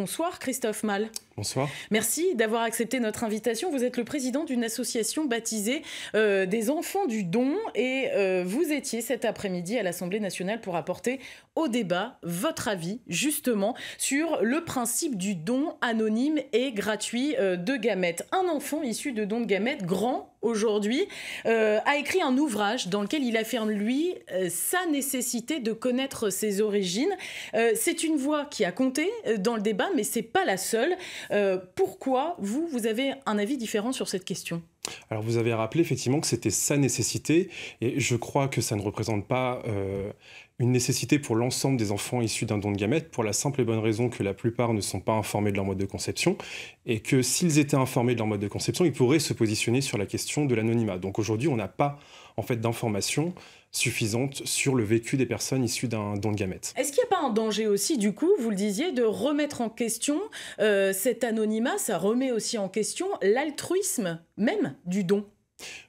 Bonsoir Christophe Mal. Bonsoir. Merci d'avoir accepté notre invitation. Vous êtes le président d'une association baptisée euh, des enfants du don et euh, vous étiez cet après-midi à l'Assemblée nationale pour apporter au débat votre avis justement sur le principe du don anonyme et gratuit euh, de gamètes. Un enfant issu de don de gamètes, grand aujourd'hui, euh, a écrit un ouvrage dans lequel il affirme, lui, euh, sa nécessité de connaître ses origines. Euh, c'est une voix qui a compté dans le débat, mais ce n'est pas la seule. pourquoi vous, vous avez un avis différent sur cette question alors vous avez rappelé effectivement que c'était sa nécessité, et je crois que ça ne représente pas euh, une nécessité pour l'ensemble des enfants issus d'un don de gamètes, pour la simple et bonne raison que la plupart ne sont pas informés de leur mode de conception, et que s'ils étaient informés de leur mode de conception, ils pourraient se positionner sur la question de l'anonymat. Donc aujourd'hui, on n'a pas en fait d'informations suffisante sur le vécu des personnes issues d'un don de gamètes. Est-ce qu'il n'y a pas un danger aussi, du coup, vous le disiez, de remettre en question euh, cet anonymat Ça remet aussi en question l'altruisme même du don.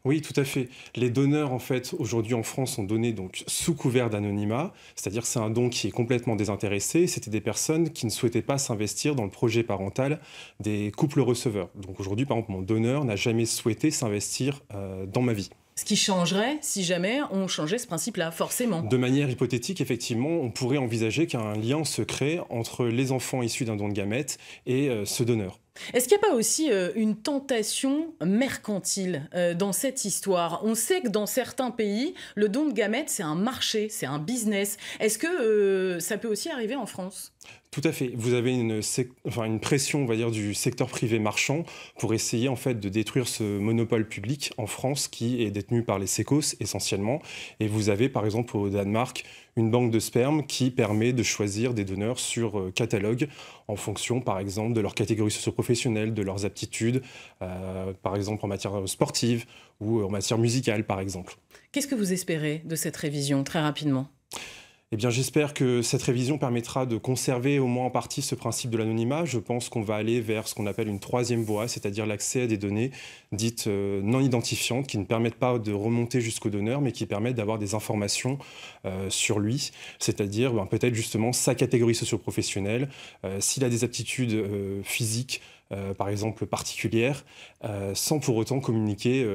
Oui, tout à fait. Les donneurs, en fait, aujourd'hui en France, ont donné donc sous couvert d'anonymat, c'est-à-dire c'est un don qui est complètement désintéressé. C'était des personnes qui ne souhaitaient pas s'investir dans le projet parental des couples receveurs. Donc aujourd'hui, par exemple, mon donneur n'a jamais souhaité s'investir euh, dans ma vie. Ce qui changerait si jamais on changeait ce principe-là, forcément. De manière hypothétique, effectivement, on pourrait envisager qu'un lien se crée entre les enfants issus d'un don de gamètes et euh, ce donneur. Est-ce qu'il n'y a pas aussi euh, une tentation mercantile euh, dans cette histoire On sait que dans certains pays, le don de gamètes, c'est un marché, c'est un business. Est-ce que euh, ça peut aussi arriver en France tout à fait. Vous avez une, pression, on va dire, du secteur privé marchand pour essayer en fait de détruire ce monopole public en France qui est détenu par les sécos essentiellement. Et vous avez par exemple au Danemark une banque de sperme qui permet de choisir des donneurs sur euh, catalogue en fonction, par exemple, de leur catégorie socio-professionnelle, de leurs aptitudes, euh, par exemple en matière sportive ou en matière musicale, par exemple. Qu'est-ce que vous espérez de cette révision, très rapidement eh bien, j'espère que cette révision permettra de conserver au moins en partie ce principe de l'anonymat. Je pense qu'on va aller vers ce qu'on appelle une troisième voie, c'est-à-dire l'accès à des données dites euh, non identifiantes, qui ne permettent pas de remonter jusqu'au donneur, mais qui permettent d'avoir des informations euh, sur lui, c'est-à-dire ben, peut-être justement sa catégorie socioprofessionnelle, professionnelle euh, s'il a des aptitudes physiques. par exemple particulières, sans pour autant communiquer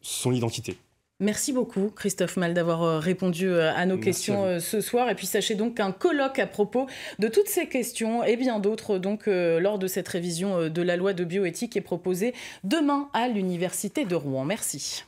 son identité. Merci beaucoup, Christophe Mal, d'avoir euh, répondu euh, à nos questions euh, ce soir. Et puis sachez donc qu'un colloque à propos de toutes ces questions et bien d'autres, donc lors de cette révision de la loi de bioéthique, est proposé demain à l'Université de Rouen. Merci.